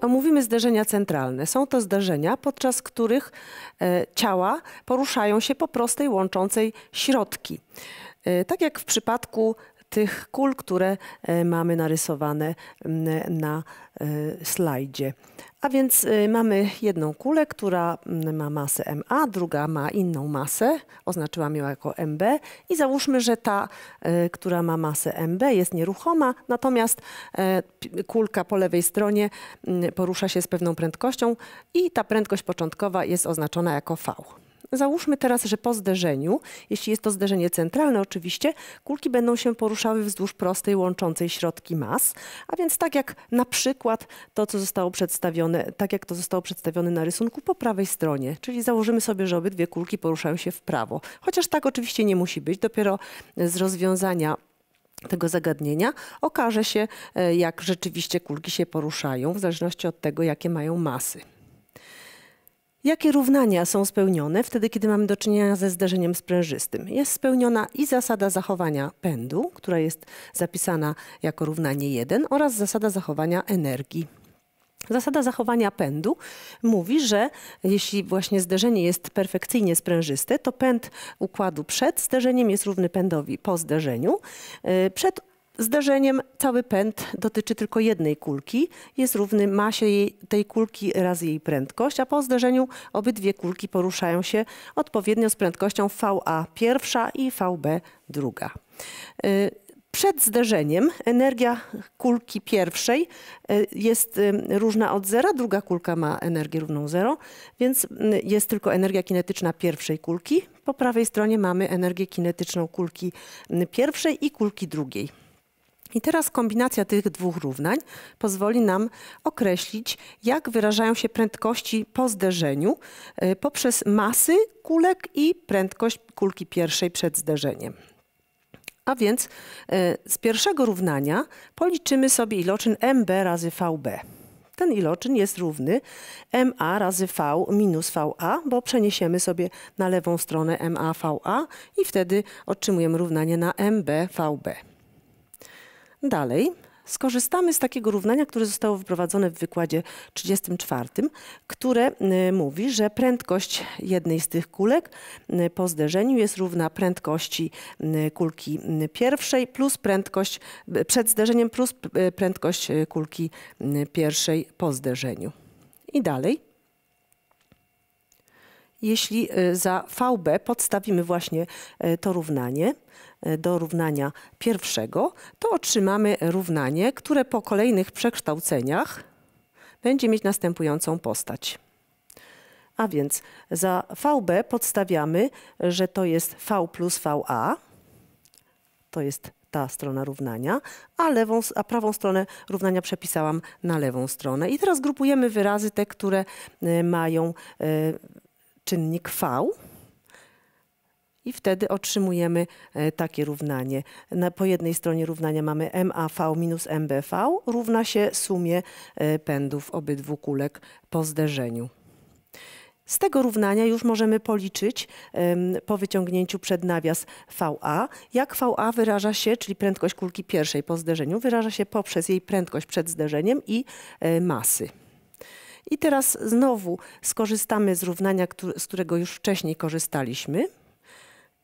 Omówimy zderzenia centralne. Są to zderzenia, podczas których e, ciała poruszają się po prostej łączącej środki. E, tak jak w przypadku tych kul, które e, mamy narysowane na e, slajdzie. A więc e, mamy jedną kulę, która ma masę MA, druga ma inną masę, oznaczyłam ją jako MB i załóżmy, że ta, która ma masę MB jest nieruchoma, natomiast kulka po lewej stronie porusza się z pewną prędkością i ta prędkość początkowa jest oznaczona jako V załóżmy teraz, że po zderzeniu, jeśli jest to zderzenie centralne oczywiście, kulki będą się poruszały wzdłuż prostej łączącej środki mas, a więc tak jak na przykład to, co zostało przedstawione, tak jak to zostało przedstawione na rysunku po prawej stronie, czyli założymy sobie, że obydwie kulki poruszają się w prawo. Chociaż tak oczywiście nie musi być, dopiero z rozwiązania tego zagadnienia okaże się, e, jak rzeczywiście kulki się poruszają, w zależności od tego, jakie mają masy. Jakie równania są spełnione wtedy, kiedy mamy do czynienia ze zderzeniem sprężystym? Jest spełniona i zasada zachowania pędu, która jest zapisana jako równanie 1 oraz zasada zachowania energii. Zasada zachowania pędu mówi, że jeśli właśnie zderzenie jest perfekcyjnie sprężyste, to pęd układu przed zderzeniem jest równy pędowi po zderzeniu. Y, przed Zdarzeniem cały pęd dotyczy tylko jednej kulki, jest równy masie jej, tej kulki razy jej prędkość, a po zderzeniu obydwie kulki poruszają się odpowiednio z prędkością VA pierwsza i VB druga. Y, przed zderzeniem energia kulki pierwszej y, jest y, różna od zera, druga kulka ma energię równą zero, więc jest tylko energia kinetyczna pierwszej kulki. Po prawej stronie mamy energię kinetyczną kulki pierwszej i kulki drugiej. I teraz kombinacja tych dwóch równań pozwoli nam określić, jak wyrażają się prędkości po zderzeniu e, poprzez masy kulek i prędkość kulki pierwszej przed zderzeniem. A więc e, z pierwszego równania policzymy sobie iloczyn mb razy vb. Ten iloczyn jest równy ma razy v minus va, bo przeniesiemy sobie na lewą stronę ma va i wtedy otrzymujemy równanie na mb vb. Dalej skorzystamy z takiego równania, które zostało wprowadzone w wykładzie 34, które y, mówi, że prędkość jednej z tych kulek y, po zderzeniu jest równa prędkości y, kulki pierwszej plus prędkość przed zderzeniem plus prędkość kulki pierwszej po zderzeniu. I dalej jeśli e, za VB podstawimy właśnie e, to równanie e, do równania pierwszego, to otrzymamy równanie, które po kolejnych przekształceniach będzie mieć następującą postać. A więc za VB podstawiamy, że to jest V plus VA, to jest ta strona równania, a, lewą, a prawą stronę równania przepisałam na lewą stronę. I teraz grupujemy wyrazy te, które mają czynnik V. I wtedy otrzymujemy e, takie równanie. Na, po jednej stronie równania mamy MAV minus MBV równa się sumie e, pędów obydwu kulek po zderzeniu. Z tego równania już możemy policzyć po wyciągnięciu przed nawias VA, jak VA wyraża się, czyli prędkość kulki pierwszej po zderzeniu, wyraża się poprzez jej prędkość przed zderzeniem i y, masy. I teraz znowu skorzystamy z równania, z którego już wcześniej korzystaliśmy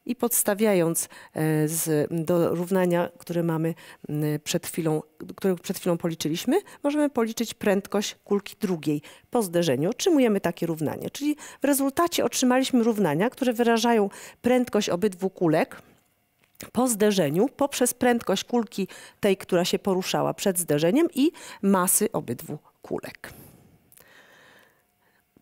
i podstawiając e, z, do równania, które mamy przed chwilą, które przed chwilą policzyliśmy, możemy policzyć prędkość kulki drugiej. Po zderzeniu otrzymujemy takie równanie. Czyli w rezultacie otrzymaliśmy równania, które wyrażają prędkość obydwu kulek po zderzeniu poprzez prędkość kulki tej, która się poruszała przed zderzeniem i masy obydwu kulek.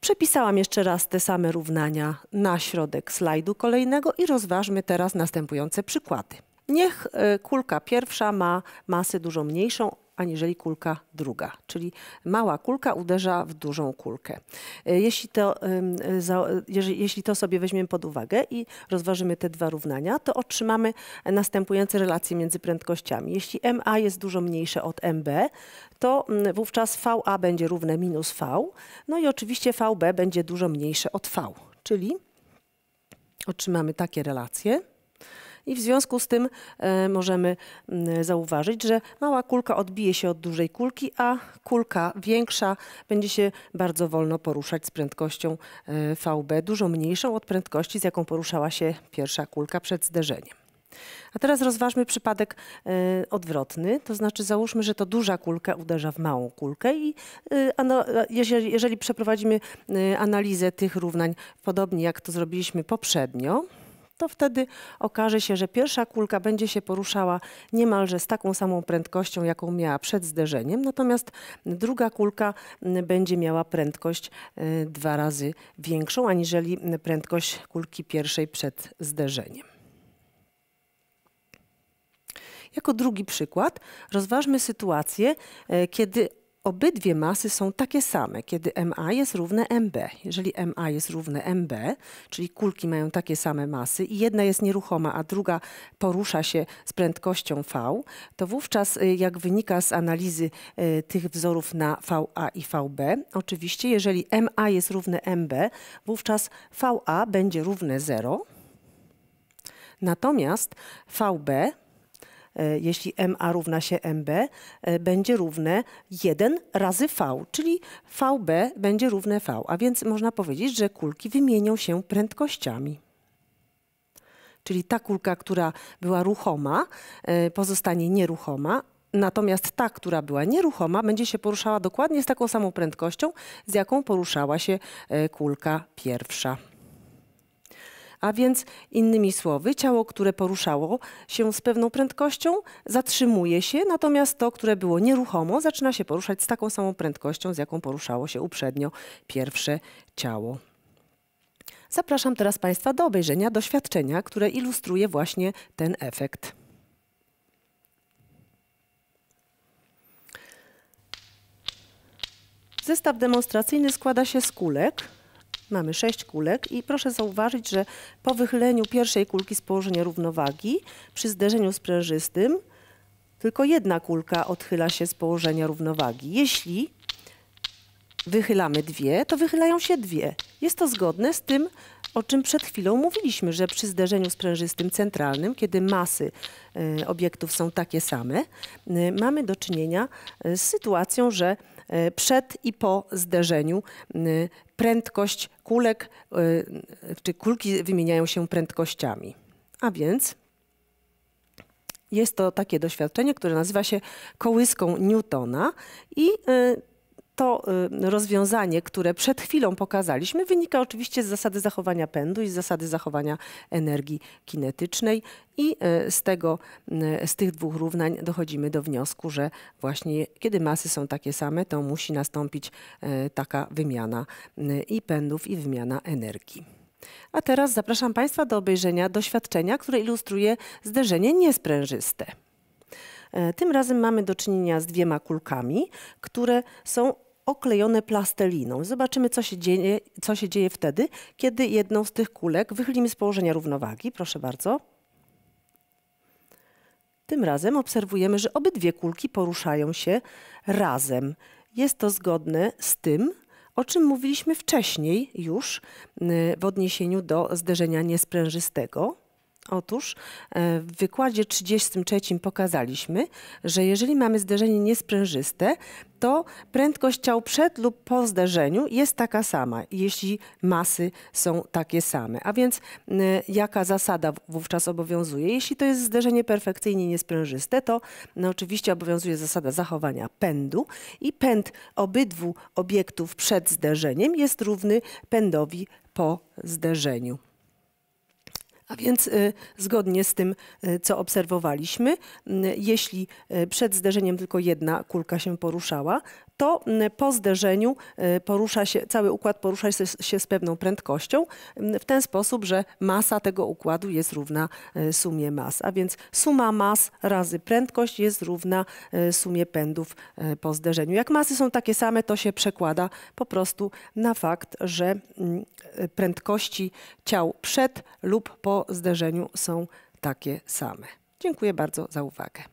Przepisałam jeszcze raz te same równania na środek slajdu kolejnego i rozważmy teraz następujące przykłady. Niech y, kulka pierwsza ma masę dużo mniejszą aniżeli kulka druga, czyli mała kulka uderza w dużą kulkę. E, jeśli to, e, jeśli to sobie weźmiemy pod uwagę i rozważymy te dwa równania, to otrzymamy następujące relacje między prędkościami. Jeśli ma jest dużo mniejsze od mb, to mm, wówczas va będzie równe minus v, no i oczywiście vb będzie dużo mniejsze od v, czyli otrzymamy takie relacje i w związku z tym e, możemy mm, zauważyć, że mała kulka odbije się od dużej kulki, a kulka większa będzie się bardzo wolno poruszać z prędkością e, VB, dużo mniejszą od prędkości, z jaką poruszała się pierwsza kulka przed zderzeniem. A teraz rozważmy przypadek e, odwrotny, to znaczy załóżmy, że to duża kulka uderza w małą kulkę i jeżeli, przeprowadzimy analizę tych równań, podobnie jak to zrobiliśmy poprzednio, to wtedy okaże się, że pierwsza kulka będzie się poruszała niemalże z taką samą prędkością, jaką miała przed zderzeniem, natomiast druga kulka mm, będzie miała prędkość y, dwa razy większą aniżeli y, prędkość kulki pierwszej przed zderzeniem. Jako drugi przykład rozważmy sytuację, y, kiedy obydwie masy są takie same, kiedy MA jest równe MB. Jeżeli MA jest równe MB, czyli kulki mają takie same masy i jedna jest nieruchoma, a druga porusza się z prędkością V, to wówczas, y, jak wynika z analizy y, tych wzorów na VA i VB, oczywiście, jeżeli MA jest równe MB, wówczas VA będzie równe 0, natomiast VB E, jeśli MA równa się MB, e, będzie równe 1 razy V, czyli VB będzie równe V, a więc można powiedzieć, że kulki wymienią się prędkościami czyli ta kulka, która była ruchoma, e, pozostanie nieruchoma. Natomiast ta, która była nieruchoma, będzie się poruszała dokładnie z taką samą prędkością, z jaką poruszała się kulka pierwsza. A więc innymi słowy, ciało, które poruszało się z pewną prędkością, zatrzymuje się, natomiast to, które było nieruchomo, zaczyna się poruszać z taką samą prędkością, z jaką poruszało się uprzednio pierwsze ciało. Zapraszam teraz Państwa do obejrzenia doświadczenia, które ilustruje właśnie ten efekt. Zestaw demonstracyjny składa się z kulek, Mamy sześć kulek i proszę zauważyć, że po wychyleniu pierwszej kulki z położenia równowagi, przy zderzeniu sprężystym, tylko jedna kulka odchyla się z położenia równowagi. Jeśli wychylamy dwie, to wychylają się dwie. Jest to zgodne z tym, o czym przed chwilą mówiliśmy, że przy zderzeniu sprężystym centralnym, kiedy masy e, obiektów są takie same, e, mamy do czynienia e, z sytuacją, że przed i po zderzeniu prędkość kulek, y, czy kulki wymieniają się prędkościami. A więc jest to takie doświadczenie, które nazywa się kołyską Newtona i y, to y, rozwiązanie, które przed chwilą pokazaliśmy, wynika oczywiście z zasady zachowania pędu i z zasady zachowania energii kinetycznej i y, z, tego, y, z tych dwóch równań dochodzimy do wniosku, że właśnie kiedy masy są takie same, to musi nastąpić taka wymiana i pędów i wymiana energii. A teraz zapraszam Państwa do obejrzenia doświadczenia, które ilustruje zderzenie niesprężyste. E, tym razem mamy do czynienia z dwiema kulkami, które są oklejone plasteliną. Zobaczymy, co się, dzieje, co się dzieje wtedy, kiedy jedną z tych kulek wychylimy z położenia równowagi. Proszę bardzo. Tym razem obserwujemy, że obydwie kulki poruszają się razem. Jest to zgodne z tym, o czym mówiliśmy wcześniej już y, w odniesieniu do zderzenia niesprężystego. Otóż e, w wykładzie 33 pokazaliśmy, że jeżeli mamy zderzenie niesprężyste, to prędkość ciał przed lub po zderzeniu jest taka sama, jeśli masy są takie same. A więc jaka zasada wówczas obowiązuje? Jeśli to jest zderzenie perfekcyjnie niesprężyste, to no, oczywiście obowiązuje zasada zachowania pędu i pęd obydwu obiektów przed zderzeniem jest równy pędowi po zderzeniu. A więc y, zgodnie z tym, y, co obserwowaliśmy, y, jeśli przed zderzeniem tylko jedna kulka się poruszała, to po zderzeniu porusza się, cały układ porusza się z pewną prędkością w ten sposób, że masa tego układu jest równa sumie mas. A więc suma mas razy prędkość jest równa sumie pędów po zderzeniu. Jak masy są takie same, to się przekłada po prostu na fakt, że mm, prędkości ciał przed lub po po zderzeniu są takie same. Dziękuję bardzo za uwagę.